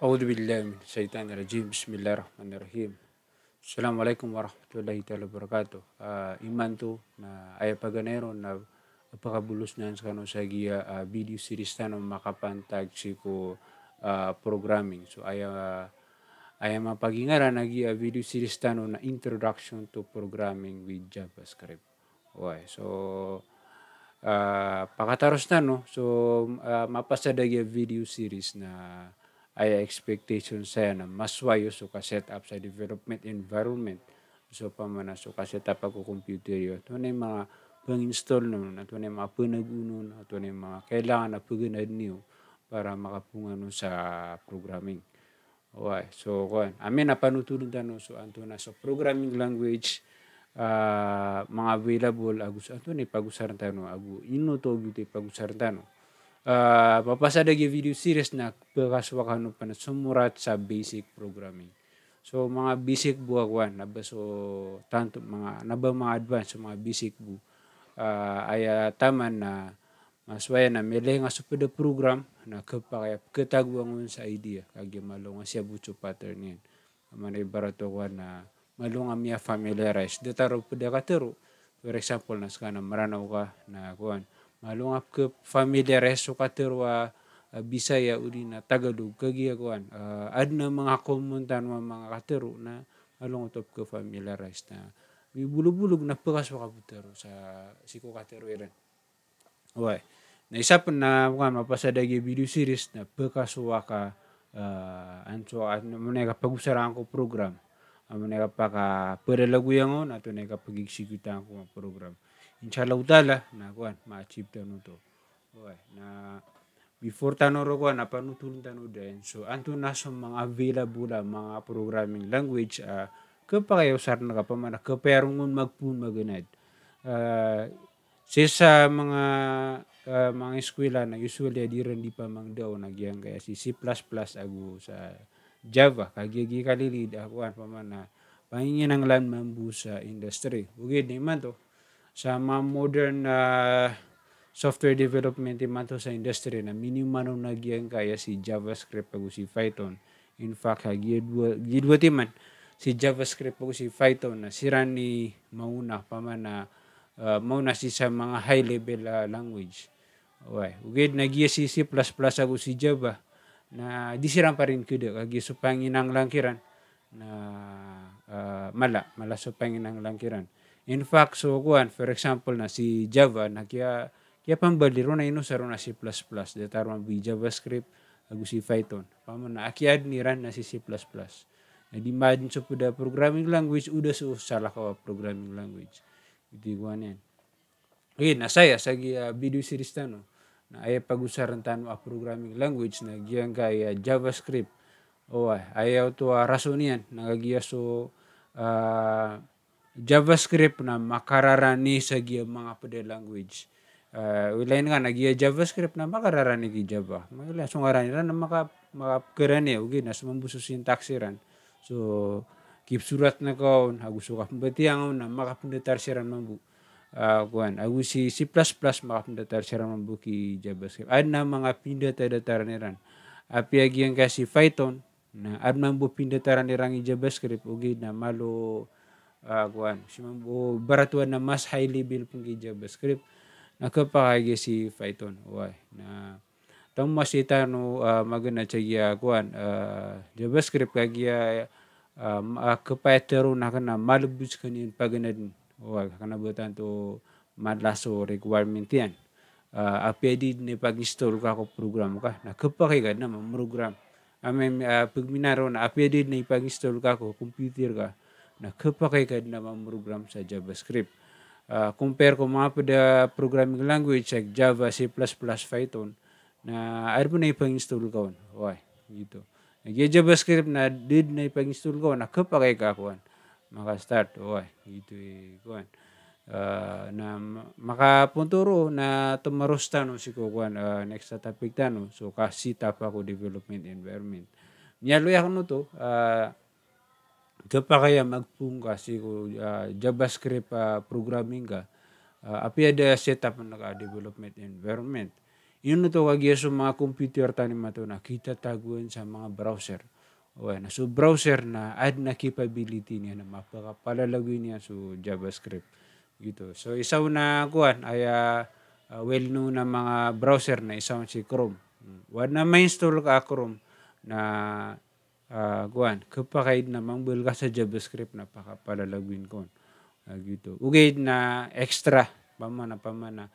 أعوذ billahi من الشيطان الرجيم بسم الله الرحمن الرحيم wabarakatuh. uh, iman tu na ay paganero na pakabulos na sa kano sa giya uh, ah, video series na makapantag si ko uh, ah, programming so ay uh, ay mapagingaran na a video series tano na introduction to programming with JavaScript okay so uh, pakataros na no so uh, mapasadagya video series na ay expectation sa'yo na maswayo so ka set up sa development environment so pamana so ka set up ako computer yo to na mga pang-install nun ato na mga panagunon ato na mga kailangan na paganad niyo para makapungano sa programming Okay, so kon Amin na panutunan no so anto na so programming language uh, mga available agus anto ni eh, pagusaran tayo no agu ino to beauty eh, pagusaran tayo no. Ah, gi video series na pakasuwakan pa na sumurat sa basic programming. So mga basic buwagwan, agwan naba so tanto mga naba mga advanced so mga basic bu uh, ah, ay taman na maswaya na mele nga supada program na kapakayap ketagwangon sa idea kagya malunga siya buco pattern yan. Aman ibarato ko na malunga miya familiarize. Dataro pada katero. For example, na saka na maranaw ka na kuan. Malung ap ke familia reso katerwa eh, ya tagadu kagi ya kuan uh, adna mga komuntan wa mga kateru na malung utop ke familia res na bulu bulu na pekas wa kaputeru sa siko kateru iran Wai. Na isa pun na bukan mapasadagi video series na wa eh, ka uh, anso at maneka pagusaran ko program. Maneka pa ka pedalaguyan ko na to neka pag ko program. inshallah utala na kwan ma-achieve tanu to okay, na before tanu ro kwan apa nutulong tanu din so anto na sa mga available ah, mga programming language uh, ah, kapakayaw sar na kapamana kaperungon magpun maganad uh, sa mga uh, mga eskwela na usually di rin di pa mang na nagyang kaya si C++ ago sa Java kagigi kalilid akuan pa man na pahingin ang land mambu sa industry ugid ni man to sa mga modern na uh, software development iman to sa industry na minimano nagyang kaya si JavaScript pag si Python. In fact, ha, gidwati man si JavaScript pag si Python na sira ni mauna pa man na uh, mauna si sa mga high level uh, language. Okay. Ugid nagiya si C++ ako si Java na di sirang pa rin kudo kag supang inang langkiran na uh, mala mala supang inang langkiran In fact, so kuan for example na si Java na kaya kaya pambaliro na ino saro na C++ datar man bi JavaScript ago si Python. Pamo na akyad ni ran na si C++. Na di imagine so puda programming language uda so sala ka programming language. Iti kuan yan. Okay, saya, sa uh, video series tano na ay pag-usaran tano a programming language na giyang kay JavaScript. Oh, ayaw to uh, rason yan. Nagagiya so uh, javascript na akarara ni sagia mga pwede language uh, eh, wilain nga kan na giya javascript na makarara ni gi java so nga ran na maka makakeran ya ugi na sumambuso syntax ran so kip surat na kaon hagusto ka pembetiang na makapundetar siran mambu eh, uh, Agus si C++ makapundetar siran mambu ki javascript ad na mga pindatadataran ran api agi yang kasi python na ad mambu pindatataran ran i javascript okay, na malo akuan shimam bo baratuan na mas highly bill pung ki javascript nakapakagi si python why na tong masita no uh, ah, magana chagia akuan uh, ah, javascript a uh, ah, ke python na kana malbus kanin paganad why kana butan to madlaso requirement yan uh, API ni pag-install ka ko program ka na nakapakagi na program amin uh, pag minaro na API ni pag ka ko computer ka nakapakay kad naman program sa JavaScript. Uh, compare ko mga pa ah, programming language like Java, C++, Python na ayun mo na ipang-install ko. Why? Dito. JavaScript na did na ipang-install ko, nakapakay ka ko. Maka-start. Why? Dito eh. Kuhan. Uh, ah, na makapunturo na tumarusta no si Kukuan uh, next topic ta no so kasi tapa ko development environment niya ako no to uh, ka pa kaya magpung ka si uh, ah, JavaScript uh, programming ka uh, apia da setup na development environment. Yun to kag yes mga computer tani mato na kita taguan sa mga browser. Well, so browser na add na capability niya na mapakapalalagay niya so JavaScript gitu. So isaw na kuan ay uh, well known na mga browser na isa si Chrome. Hmm. Wala na ma-install ka Chrome na uh, ah, kuan kapakaid na mangbulga sa JavaScript na pakapalalaguin ko agito ah, uh, ugay na extra pamana pamana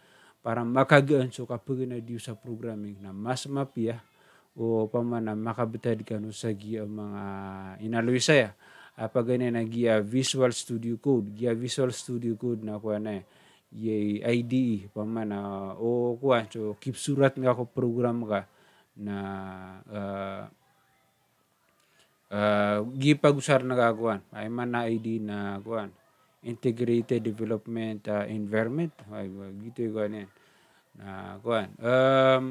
para makagaan so kapag na diyo sa programming na mas mapia o pamana makabitad ka no sa giya mga inaloy ya. apag ah, na giya Visual Studio Code giya Visual Studio Code na kuan na yay IDE pamana o kuan so keep surat nga ko program ka na uh, uh, ah, gipag usar nagaguan ay man na ID na guan integrated development uh, environment ay gito guan yan na guan um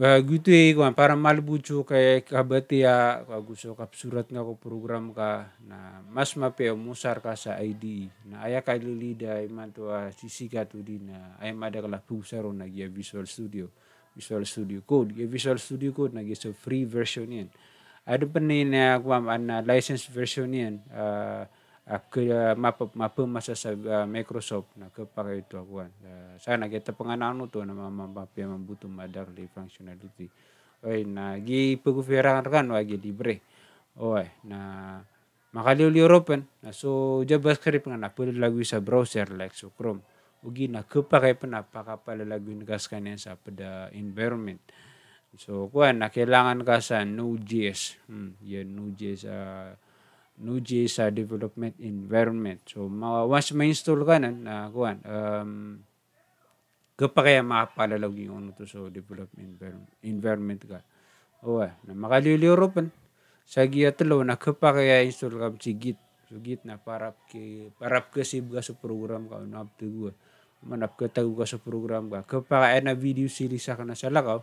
uh, gito guan para malbucho kay kabatiya uh, gusto kap surat nga ko program ka na mas mape musar ka sa ID na aya kay lilida ay man to uh, sisika to din na uh, ay madagla pusaro na Visual Studio Visual Studio Code. Yung Visual Studio Code, nag sa free version yan. Ada penin na aku na uh, license version ni kan, Uh, aku uh, mapa mapa masa sa uh, Microsoft na itu aku kan uh, nak kita panganano nama na yang mabuto madar di functionality oi na gi pagufirang kan wagi libre oi na uli open. na so JavaScript nga kan, na pwede lagwi sa browser like so Chrome ugi na apa kapal lagu negaskan yang sa pada environment So, kuan na kailangan ka sa Node.js. Hmm, yan, Node.js uh, Node.js uh, development environment. So, ma- once ma-install ka na, na uh, kuan, um, ka pa kaya makapalalog yung ano to so development environment, environment ka. O, uh, ah, na makaliliro pa. Sa giyatlo, na ka pa kaya install ka si Git. So, Git na parap ki, parap ka save sa program ka, unap to go. Manap ka tago ka sa program ka. Kapag na video series ka na sa lakaw,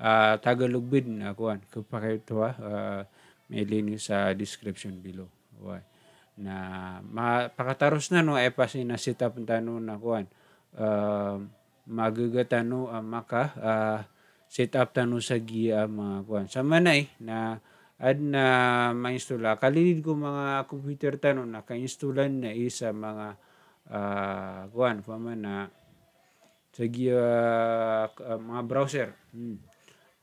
uh, ah, Tagalogbid na kuan kapakay to uh, ah, may link sa description below. Okay. Na mapakataros na no ay eh, pasi na sitap tano na kuan. Uh, ah, magagatano uh, maka uh, set up tanu sa giya mga kuan. Sa manay eh, na ad na mainstula kalilid ko mga computer tanu na kainstulan eh, na isa mga uh, kuan pa man na sa uh, uh, mga browser. Hmm.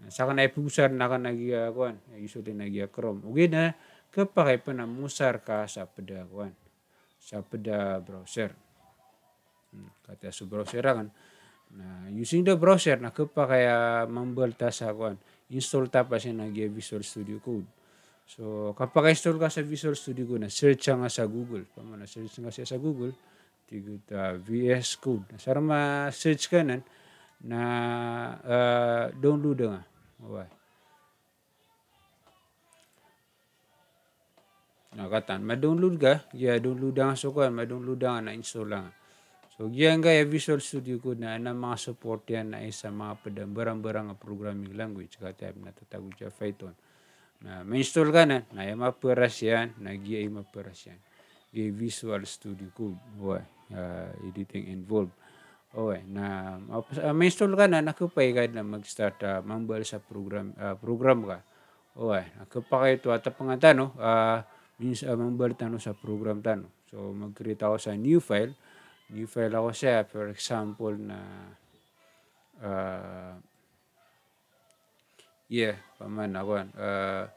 saka e na ipusar na ka nagiyakuan usually nagiyakrom ugi na kapakay pa na musar ka sa peda kuan sa peda browser hmm, kata su browser kan na using the browser na kapakay mambual ta sa kuan install ta pa siya Visual Studio Code So, kapag install ka sa Visual Studio Code, na-search nga sa Google. Pama search nga siya sa Google, tiga ta VS Code. Nah, Sara ma-search ka na, na uh, eh, download nga. Ouais. nakatan ma-download ga? Ya download dah masuk kan ma-download dah nak install lah. so giyan ka kan, eh? Visual Studio Code na na mga support yan na isa mga pedambarang-barang programming language kata type na tatagod siya Python na ma-install ka na na yung maperas yan na giya yung maperas yan giya Visual Studio Code why uh, editing involved Oh, eh, na uh, eh, may install ka na na mag-start kan, uh, ah, mambal sa program uh, program ka. Oy, oh, eh, nakapakay ito at pangata no. Uh, ah, means uh, mambal tano sa program tano. So mag-create ako sa new file. New file ako siya for example na uh, ya, yeah, paman ako. Uh, kan,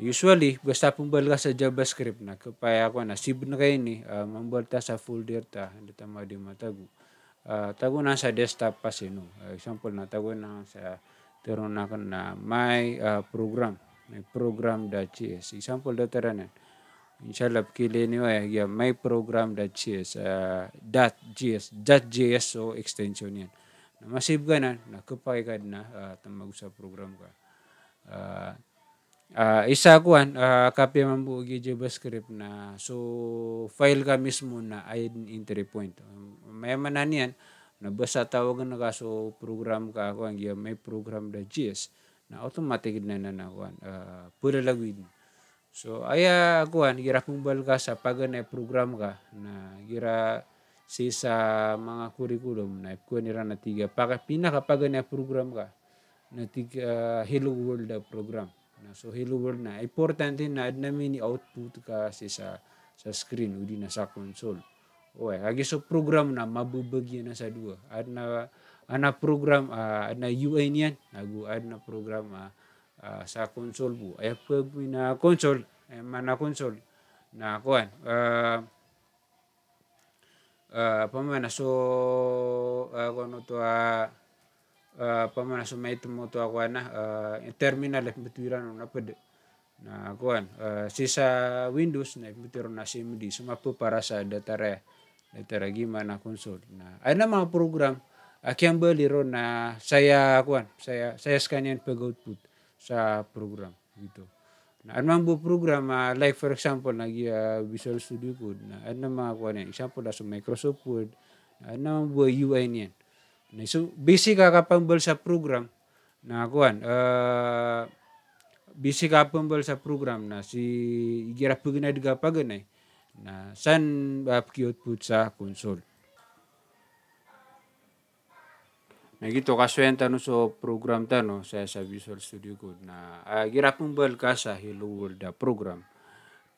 usually basta pumbal ka sa JavaScript na ako kan, na sib na kayo ni uh, mambal ta sa folder ta hindi ta di matago. Ah, na sa desta pasino. Ah, example na na sa terunakan na may ah, program. May program da CS. Example da taranan. Inshallah kili ni wa ya, ya may program da CS. dot js, Dot js so extension yan. Na masib ganan na. Nakapakikad na. Uh, tamag sa program ka. Uh, uh, isa kuan uh, ah, copy man po JavaScript na so file ka mismo na ayon entry point may man niyan nabasa tawag na kaso program ka kuan gyud may program da JS na automatic na na na kuan uh, ah, pulalagwid so aya kuan gira kung ka sa pagan na program ka na gira si sa mga kurikulum na kuan nira na tiga paka pinaka pagan na program ka na tiga uh, hello world program na. So, hello world na. Importante na namin ni output ka kasi sa, sa screen o na sa console. Okay, lagi so program na mabubagyan na sa dua. At na, ana program, uh, na UI niyan, naguad na program uh, uh, sa console po. Ay pag na console, ay mana console, na kuan. Uh, uh, pamana so uh, kung ano to uh, pamana mai mo to ako na terminal at bitiran na pede na kuan si sisa Windows na bitiro na SIM di pu para sa datare datare gimana konsol na ay na mga program akyang ah, beliro na saya kuan saya saya skanyan pegout put sa program gitu na ang bu program ah like for example na gia ah, Visual Studio Code na ano mga kuan example na sa Microsoft Word ano nah, mga UI nian So, busy ka kapambal sa program na kuan. Uh, ah, busy ka pambal sa program na si igira po ginad ka na san ba output sa console. Na gito kaswenta no program ta no sa sa Visual Studio Code na uh, ah, gira pambal ka sa Hello World da ah, program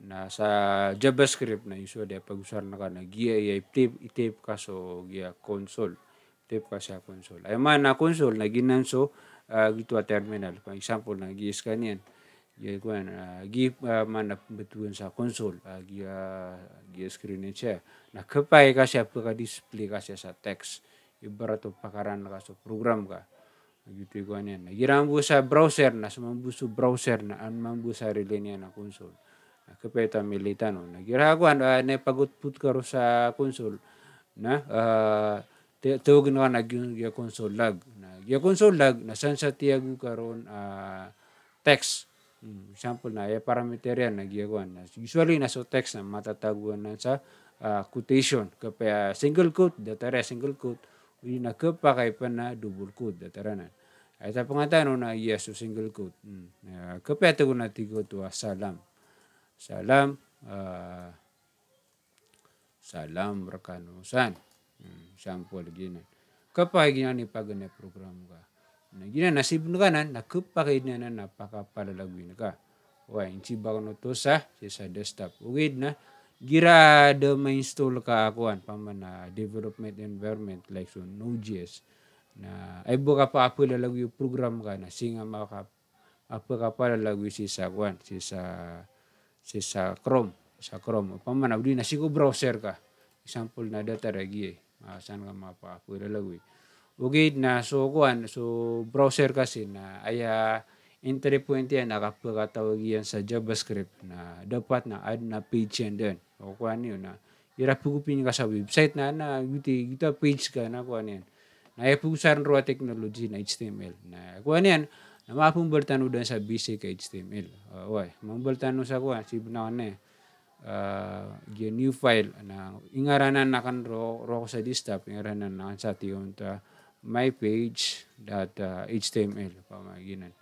na sa JavaScript na iso da pag-usar na ka na giya i-tape ka so console tepka sa konsol, Ay man na console na ginanso uh, a ah, terminal. For example, na gi-scan yan. Gi kuan uh, gi uh, man betuan sa console. Uh, ah, gi uh, gi screen niya siya. Nakapay ka siya pagka display ka siya sa text. Ibarat o pakaran ka sa program ka. Gitu kuan yan. Nagirambo sa browser na sa mambuso browser na ang mambusa relay niya na console. Nakapay ta militano. Nagirahakuan uh, na pagutput ah, ka sa konsol, na uh, tuog nga nagyakonsolag. lag, nasan sa tiyago karon uh, ah, text. Hmm, example na, ay eh, parameter yan, nagyakuan. Usually, naso text na matataguan na sa uh, quotation. Kapaya single quote, datara single quote, uli na kapa kay pa na double quote, datara na. Ay ta pangatano na yes to single quote. Hmm. Uh, kapaya tago na tigo to salam. Salam, uh, salam rakanusan. Eh. kapag 샴푸를 kapahigyanan ipagana program ka. Nagina nasib na kanan, nakapakid na na napakapalalagwin lagu Okay, ka wa inci bagno to sa, sa desktop. ugid na, gira de ma-install ka akuan paman na development environment like so Node.js na ay buka pa la lagu program ka na singa maka apa ka pala lagu si sa kuan si sa si sa Chrome sa Chrome pa man na na sigo browser ka example na data ragi eh. Uh, saan ka mapakapuila lagwi. Ugit na so kuan so browser kasi na aya entry point yan nakapagkatawag yan sa JavaScript na dapat na add na page yan din. O kuan yun na irapugupin ka sa website na na gita, gita page ka na kuan yan. Na ipugusan raw technology na HTML na kuan yan na mapumbaltan sa basic HTML. Uh, ah, why? Mambaltan sa kuan si na eh. uh, eh, new file na ingaranan na kan ro, ro sa distap ingaranan na sa tiyon ta my page dot html pa maginan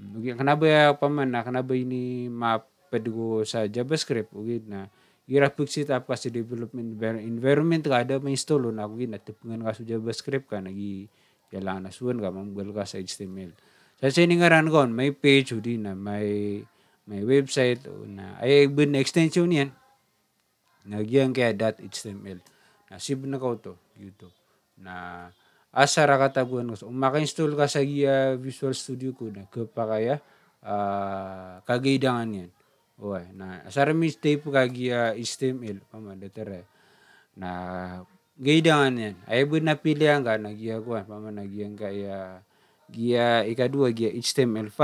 ug hmm, kanabay ya, pa man na kanabe ni map pedgo sa javascript ug na irapik si tap kasi development environment ka ada may install na ug na tipungan ka sa javascript ka nagi kailangan na suwan ka mambal ka sa html sa siningaran kon my page udi na may may website o na ay bin extension yan nagyan kaya dot html na sib na ko to YouTube na asa ra kataguan ko so, install ka sa uh, Visual Studio ko na pa kaya uh, ah, kagidangan yan oy na asa ra mi type kag uh, html pamadetera na gidangan yan ay na pili ang ka nagiya ko paman nagiyan kaya giya ikadua giya HTML5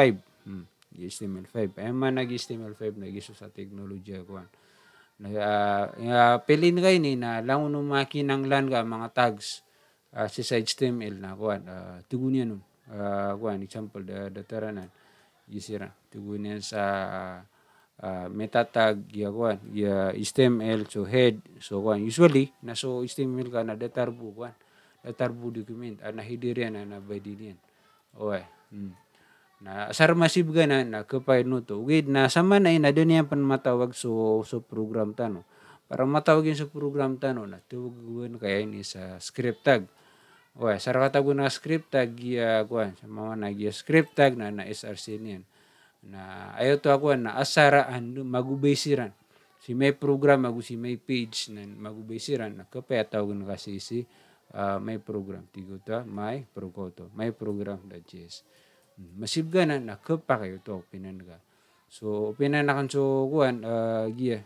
hmm. HTML5. Eh, Ay man nag HTML5 nagiso sa technology kuan. Uh, uh, pilin kay ni eh, na lang no makinang lan ka mga tags uh, si sa HTML na kuan. Uh, tugon yan no. Uh, kuan example the dataranan. Gisira. Tugon yan sa uh, meta tag ya kuan ah, ya HTML so head so kuan usually na so HTML ka na datarbu kuan datarbu document ana hidirian ana badilian. Okay. Hmm na asar masib gana na kapay no to with na sama na ina dun yan pan matawag so so program no para matawagin sa so program no na tuwag kaya ni sa script tag o asar katago na script tag ya kuan sa na gi script tag na na SRC niyan na ayo to ako na asara ando magubesiran si may program magu si may page na magubesiran na kapay tawag na kasi si uh, may program tigo ta may prokoto may program.js マシブがななくっぱかよとおぴなんが。So, opina na kan so kuan uh, ah, giya.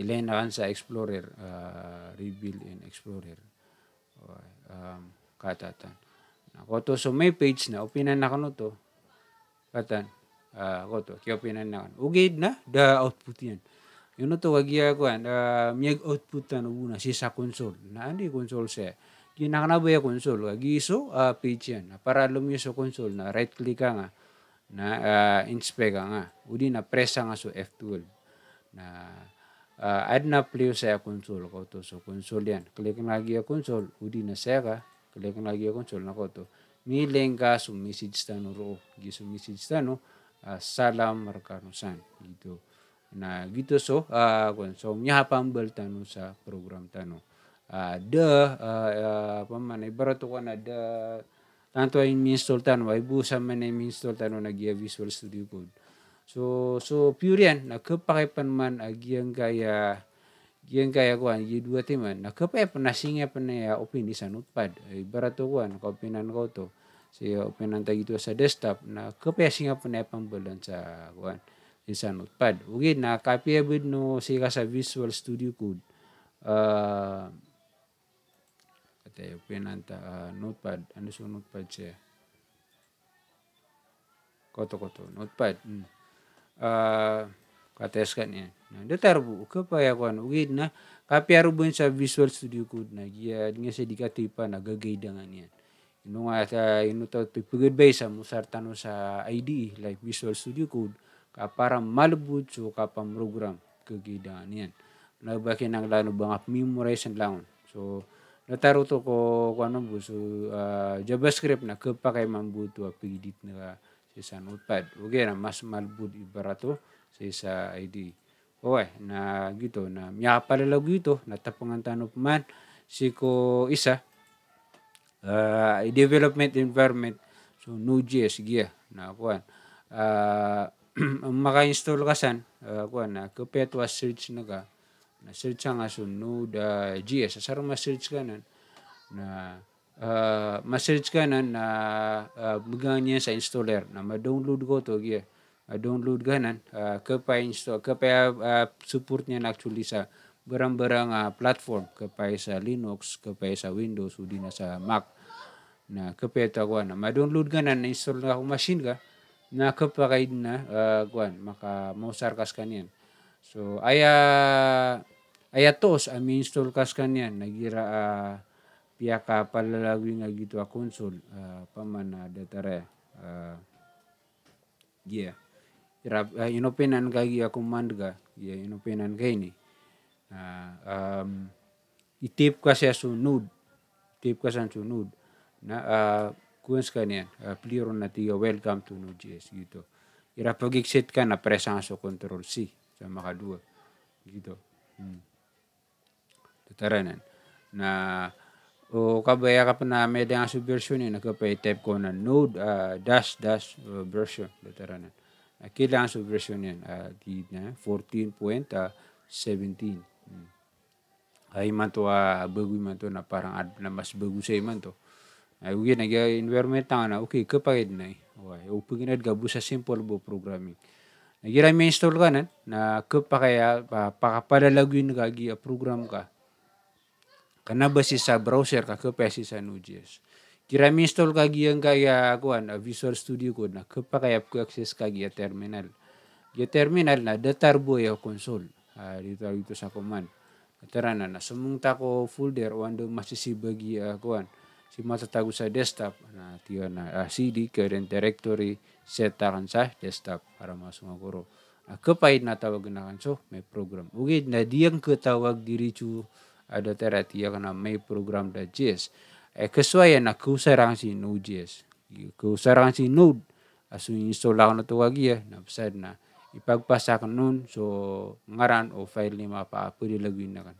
Ilain na kan sa Explorer, uh, Rebuild and Explorer. Okay. Um, katatan. Ako to, so may page na, opina na kan to. Katan. Uh, ah, ako to, kaya opina na kan. Ugid na, the output yan. Yun to, wagya iya kuan, uh, miyag output na una, si sa console. Na, hindi console siya kinakanabuya console ka giso uh, ah, page yan para lumyo sa console na right click ka nga na uh, inspect ka nga udi na press nga so F12 na uh, add na play sa console ko to so console yan click na lagi console udi na sa ka click na lagi console na ko to mi lengka so message ta no ro giso message ta no uh, salam markanusan dito na gito so uh, so mi hapambal sa program tano ada ah, ah, ah, apa mana ibarat ko kan ada da tanto ay minstol tan wa ibu sa man minstol tan na visual studio code so so pure yan nakapakaipan man agiyang gaya yang kaya ko ang dua timan nakapaipan nasinga pa na ya opini sa notepad ibarat ko an kopinan ko to si opinan tayo ito sa desktop na kapesi nga po na pambalan sa kuan sa notepad. Ugin na copy abid no siya sa Visual Studio Code. Uh, este, a Notepad, so Notepad che koto koto Notepad. Mm. Kateskan ya. Nah, dia tarbu ke payakuan ugid na kapiaru bun sa Visual Studio Code na gia dinga sa dikatipa na gagaydangan yan. Ino nga ta inu ta tipigid bay sa tanu sa IDE like Visual Studio Code ka para malubud so ka pamrogram gagaydangan yan. Nagbakin ang lalo bang memorize and So, Nataruto ko kuno busu uh, JavaScript na kapakay mambut wa pigidit na sa notepad. Okay na mas malbud ibarato sa sa ID. Okay, na gito na miya pala law gito natapangan tanop man si ko isa uh, development environment so Node.js giya na kuan uh, ah, maka-install ka san uh, ah, kuan na kapetwa search na ka na-search asun no da GS, asar ma-search ka na uh, ma-search ka nun na uh, ah, maganya ah, sa installer, na ma-download ko to, yeah. Uh, download ka nun, uh, kapay install, kapay uh, support niya actually sa barang-barang uh, platform, kapay sa Linux, kapay sa Windows, o di na sa Mac, na kapay ta ko na ma-download ka na-install na akong machine ka, na kapakaid na, uh, kwan, maka-mausarkas ka niyan So aya aya tos a install kas kanya nagira uh, ah, piyaka palalawi nga gitu a konsul uh, ah, pamana datare uh, ah, yeah irap uh, inopenan kagi a command ga yeah inopenan ka ini. uh, um, itip kasi sunod tip kasi sunod na uh, kuwens kanya uh, pliro na tiga welcome to Node.js gitu irap ka na presa ang so control C chama dua gitu hmm. tutaranan na o kabaya ka pa na may dang version yun nagkapay-type ko na node uh, dash dash uh, version tutaranan nakila ang version yun uh, di na 14.17 uh, hmm. ay man to uh, bagoy man to na parang ad, na mas bago sa iman to ay ugi nag environment na okay kapagid na eh okay upag inad gabu sa simple bo programming Nagira install ka eh? na na kup ah, pa kaya pa, pakapadalag ka, a ah, program ka. Kana ba si sa browser ka, kup si sa Node.js. Gira install ka gi kaya a ah, Visual Studio Code na kup pa kaya access ka terminal. Gi terminal na datar boy ya, console. Uh, dito dito sa command. Tara na, nasumungta ko folder, wando masisibagi uh, kuan si tagu sa desktop na tiyo na ah, a cd current directory setakan sa desktop para masungaguro. Uh, ah, kapahit na tawag na kan so may program. Ugid na diyang katawag diri chu ada ah, tera tiyo na may program da JS. Eh kesuayan na kusarang si JS Kusarang si Node asu install ako na tawag iya na napsad na ipagpasakan nun so ngaran o file ni mapa pwede laguin na kan.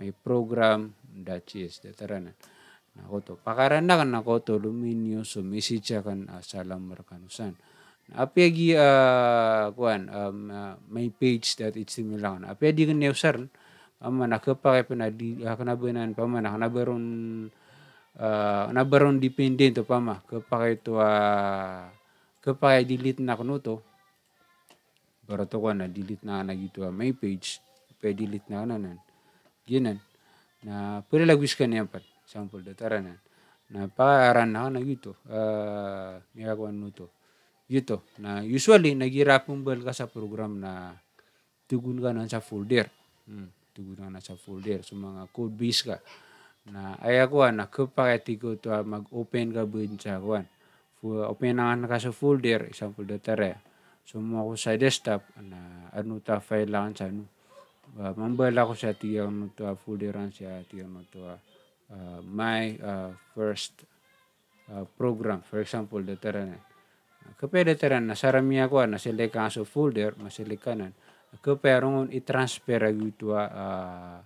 May program da JS da taranan. nakoto pakaranakan nakoto luminyo sumisicha kan uh, ah, salam markanusan apiagi uh, ah, kuan um, uh, ah, my page that it's similar apiagi kan neusar ama nakapare panadi kanabunan pama nakanabaron uh, nabaron dependent to pama kapare to uh, kapare delete na kuno to para to na delete na na gitu my page pwede delete na nanan ginan na pwede lagwis ka niyan pat sampul de taranan na pa aran na na yuto uh, nuto yuto na usually nagirapong bal ka sa program na tugun ka na sa folder hmm, tugun ka na sa folder so mga code base ka na ayakuan na kapakati ko to ah, mag-open ka bun sa kuan open na ka sa folder isang folder tara so mo ako sa desktop na ano ta file lang sa ano uh, mambala ko sa tiyan mo to ah, folder lang sa tiyan mo to uh, uh, my uh, first uh, program, for example, the teranan. Kepe the teranan, saramia ko, nasilay aso folder, masilay kanan. Kepe arungon i-transfer agi uh,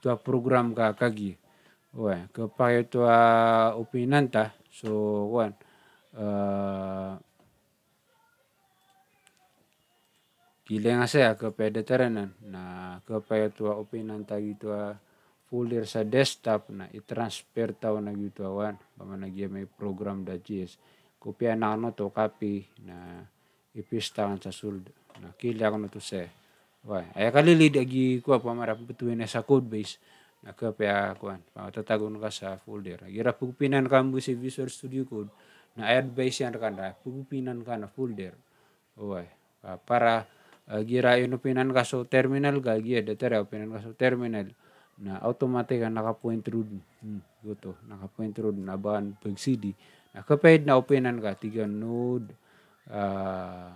tua program ka kagi. Wan, kepayo tua ta, so wae, uh, Gila asa saya kepada teranan na kepada tua opinan tagi tua folder sa desktop na i-transfer tao na gituawan paman nagya may program da JS kopya na ano to copy na ipistawan sa suld na kilya ko na to sa wai ay kalilid agi ko pa marap na sa code base na kopya kuan tatagun ka sa folder gira ka mo si Visual Studio Code na base yan kanda pupinan ka na folder wai para eh, gira inupinan ka so terminal ka ada tera upinan ka so terminal na automatika kan naka-point road. Hmm, goto, gitu. naka-point road na ban CD. Nakapahid na openan ka tiga node uh,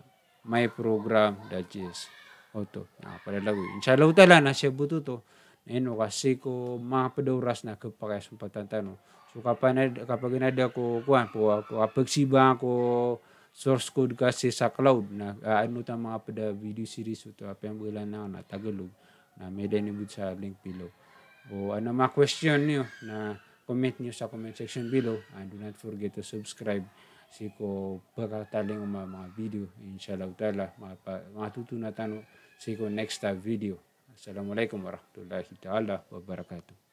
my program that is auto. Nakapalalagoy. Inshallah tala na siya buto to. Ngayon, kasi ko padawras na kapakayas ng patantano. So kapag, kapag nada ko kuhan po ako kapag siba ko source code kasi sa cloud na uh, ah, ano ta mga pada video series ito apa yang bulan na na Tagalog na may dinibut sa link below. o ano mga question niyo na comment niyo sa comment section below and do not forget to subscribe si ko pagkataling mga mga video inshallah taala mga matutunatan si ko next time video assalamualaikum warahmatullahi taala wabarakatuh